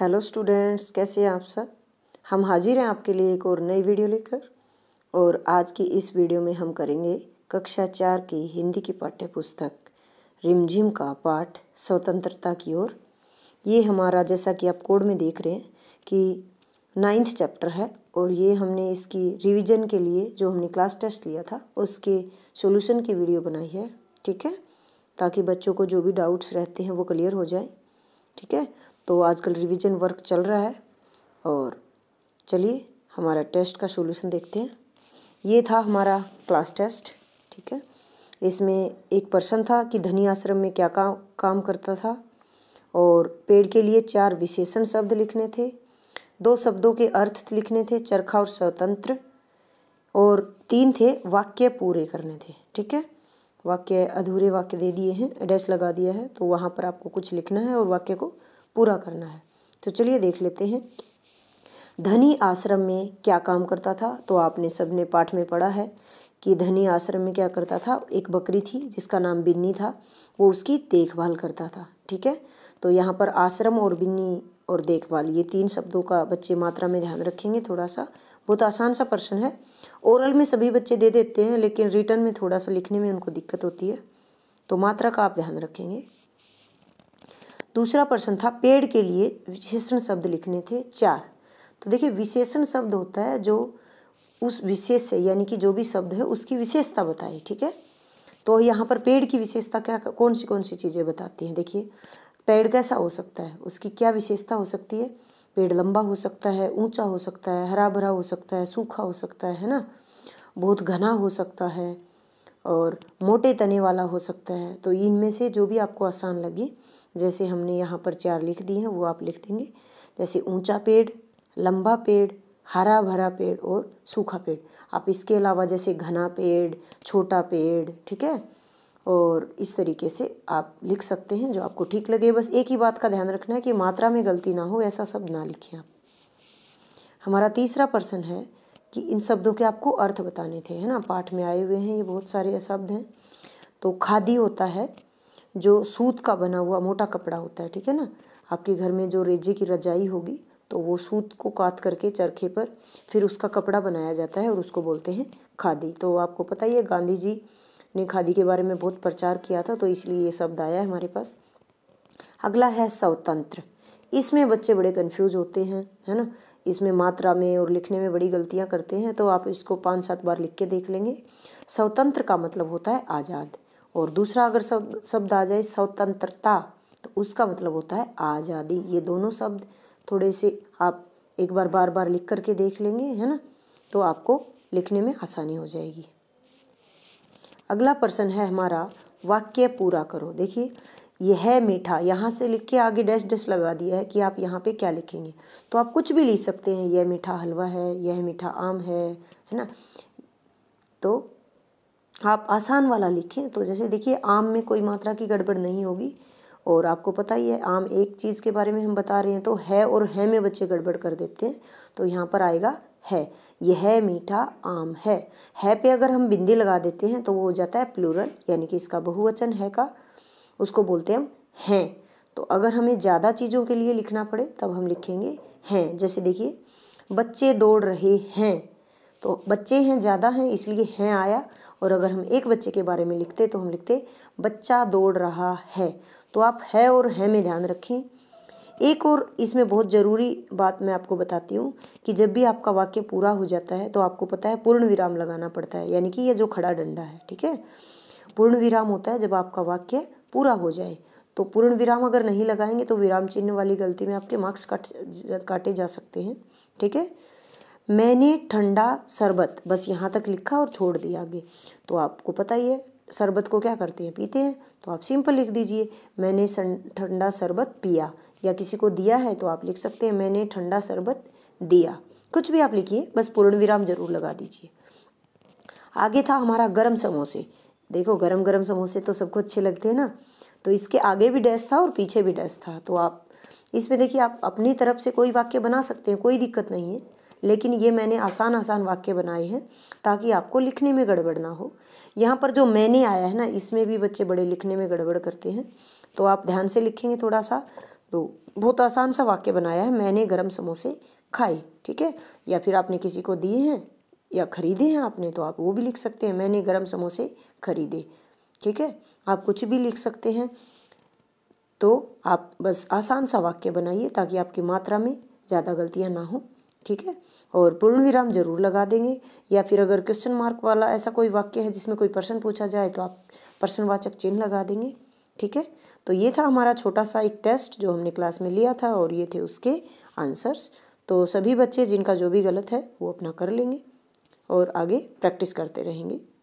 hello students कैसे हैं आप सब हम हाजिर हैं आपके लिए एक और नई वीडियो लेकर और आज की इस वीडियो में हम करेंगे कक्षा चार की हिंदी की पाठ्य पुस्तक रिमझिम का पाठ स्वतंत्रता की ओर ये हमारा जैसा कि आप कोड में देख रहे हैं कि नाइन्थ चैप्टर है और ये हमने इसकी रिवीजन के लिए जो हमने क्लास टेस्ट लिया था उसके सोल्यूशन की वीडियो बनाई है ठीक है ताकि बच्चों को जो भी डाउट्स रहते हैं वो क्लियर हो जाए ठीक है तो आजकल रिवीजन वर्क चल रहा है और चलिए हमारा टेस्ट का सॉल्यूशन देखते हैं ये था हमारा क्लास टेस्ट ठीक है इसमें एक पर्सन था कि धनी आश्रम में क्या काम काम करता था और पेड़ के लिए चार विशेषण शब्द लिखने थे दो शब्दों के अर्थ लिखने थे चरखा और स्वतंत्र और तीन थे वाक्य पूरे करने थे ठीक है वाक्य अधूरे वाक्य दे दिए हैं एड्रेस लगा दिया है तो वहाँ पर आपको कुछ लिखना है और वाक्य को पूरा करना है तो चलिए देख लेते हैं धनी आश्रम में क्या काम करता था तो आपने सबने पाठ में पढ़ा है कि धनी आश्रम में क्या करता था एक बकरी थी जिसका नाम बिन्नी था वो उसकी देखभाल करता था ठीक है तो यहाँ पर आश्रम और बिन्नी और देखभाल ये तीन शब्दों का बच्चे मात्रा में ध्यान रखेंगे थोड़ा सा बहुत आसान सा प्रश्न है ओरल में सभी बच्चे दे देते हैं लेकिन रिटर्न में थोड़ा सा लिखने में उनको दिक्कत होती है तो मात्रा का आप ध्यान रखेंगे दूसरा प्रश्न था पेड़ के लिए विशेषण शब्द लिखने थे चार तो देखिए विशेषण शब्द होता है जो उस विशेष से यानी कि जो भी शब्द है उसकी विशेषता बताए ठीक है तो यहाँ पर पेड़ की विशेषता क्या कौन सी कौन सी चीज़ें बताती हैं देखिए पेड़ कैसा हो सकता है उसकी क्या विशेषता हो सकती है पेड़ लंबा हो सकता है ऊंचा हो सकता है हरा भरा हो सकता है सूखा हो सकता है है ना बहुत घना हो सकता है और मोटे तने वाला हो सकता है तो इनमें से जो भी आपको आसान लगे जैसे हमने यहाँ पर चार लिख दिए हैं वो आप लिख देंगे जैसे ऊंचा पेड़ लंबा पेड़ हरा भरा पेड़ और सूखा पेड़ आप इसके अलावा जैसे घना पेड़ छोटा पेड़ ठीक है और इस तरीके से आप लिख सकते हैं जो आपको ठीक लगे बस एक ही बात का ध्यान रखना है कि मात्रा में गलती ना हो ऐसा सब ना लिखें आप हमारा तीसरा पर्सन है कि इन शब्दों के आपको अर्थ बताने थे है ना पाठ में आए हुए हैं ये बहुत सारे शब्द हैं तो खादी होता है जो सूत का बना हुआ मोटा कपड़ा होता है ठीक है ना आपके घर में जो रेजे की रजाई होगी तो वो सूत को काट करके चरखे पर फिर उसका कपड़ा बनाया जाता है और उसको बोलते हैं खादी तो आपको पता ही है गांधी जी ने खादी के बारे में बहुत प्रचार किया था तो इसलिए ये शब्द आया है हमारे पास अगला है स्वतंत्र इसमें बच्चे बड़े कन्फ्यूज होते हैं है ना इसमें मात्रा में और लिखने में बड़ी गलतियाँ करते हैं तो आप इसको पाँच सात बार लिख के देख लेंगे स्वतंत्र का मतलब होता है आज़ाद और दूसरा अगर शब्द आ जाए स्वतंत्रता तो उसका मतलब होता है आज़ादी ये दोनों शब्द थोड़े से आप एक बार बार बार लिख करके देख लेंगे है ना तो आपको लिखने में आसानी हो जाएगी अगला प्रश्न है हमारा वाक्य पूरा करो देखिए ये है मीठा यहाँ से लिख के आगे डैश डैश लगा दिया है कि आप यहाँ पे क्या लिखेंगे तो आप कुछ भी लिख सकते हैं यह मीठा हलवा है यह मीठा आम है है ना तो आप आसान वाला लिखें तो जैसे देखिए आम में कोई मात्रा की गड़बड़ नहीं होगी और आपको पता ही है आम एक चीज़ के बारे में हम बता रहे हैं तो है और है में बच्चे गड़बड़ कर देते हैं तो यहाँ पर आएगा है यह मीठा आम है है पे अगर हम बिंदी लगा देते हैं तो वो हो जाता है प्लूरल यानी कि इसका बहुवचन है का उसको बोलते हैं हम हैं तो अगर हमें ज़्यादा चीज़ों के लिए लिखना पड़े तब हम लिखेंगे हैं जैसे देखिए बच्चे दौड़ रहे हैं तो बच्चे हैं ज़्यादा हैं इसलिए हैं आया और अगर हम एक बच्चे के बारे में लिखते तो हम लिखते बच्चा दौड़ रहा है तो आप है और है में ध्यान रखें एक और इसमें बहुत ज़रूरी बात मैं आपको बताती हूँ कि जब भी आपका वाक्य पूरा हो जाता है तो आपको पता है पूर्ण विराम लगाना पड़ता है यानी कि यह जो खड़ा डंडा है ठीक है पूर्ण विराम होता है जब आपका वाक्य पूरा हो जाए तो पूर्ण विराम अगर नहीं लगाएंगे तो विराम चिन्ह वाली गलती में आपके मार्क्स काट काटे जा सकते हैं ठीक है मैंने ठंडा शरबत बस यहाँ तक लिखा और छोड़ दिया आगे तो आपको पता ही है शरबत को क्या करते हैं पीते हैं तो आप सिंपल लिख दीजिए मैंने ठंडा शरबत पिया या किसी को दिया है तो आप लिख सकते हैं मैंने ठंडा शरबत दिया कुछ भी आप लिखिए बस पूर्ण विराम जरूर लगा दीजिए आगे था हमारा गर्म समोसे देखो गरम गरम समोसे तो सबको अच्छे लगते हैं ना तो इसके आगे भी डैस था और पीछे भी डैस था तो आप इसमें देखिए आप अपनी तरफ से कोई वाक्य बना सकते हैं कोई दिक्कत नहीं है लेकिन ये मैंने आसान आसान वाक्य बनाए हैं ताकि आपको लिखने में गड़बड़ ना हो यहाँ पर जो मैंने आया है ना इसमें भी बच्चे बड़े लिखने में गड़बड़ करते हैं तो आप ध्यान से लिखेंगे थोड़ा सा तो बहुत आसान सा वाक्य बनाया है मैंने गर्म समोसे खाए ठीक है या फिर आपने किसी को दिए हैं या ख़रीदे हैं आपने तो आप वो भी लिख सकते हैं मैंने गर्म समोसे खरीदे ठीक है आप कुछ भी लिख सकते हैं तो आप बस आसान सा वाक्य बनाइए ताकि आपकी मात्रा में ज़्यादा गलतियाँ ना हो ठीक है और पूर्ण विराम जरूर लगा देंगे या फिर अगर क्वेश्चन मार्क वाला ऐसा कोई वाक्य है जिसमें कोई प्रश्न पूछा जाए तो आप प्रश्नवाचक चिन्ह लगा देंगे ठीक है तो ये था हमारा छोटा सा एक टेस्ट जो हमने क्लास में लिया था और ये थे उसके आंसर्स तो सभी बच्चे जिनका जो भी गलत है वो अपना कर लेंगे और आगे प्रैक्टिस करते रहेंगे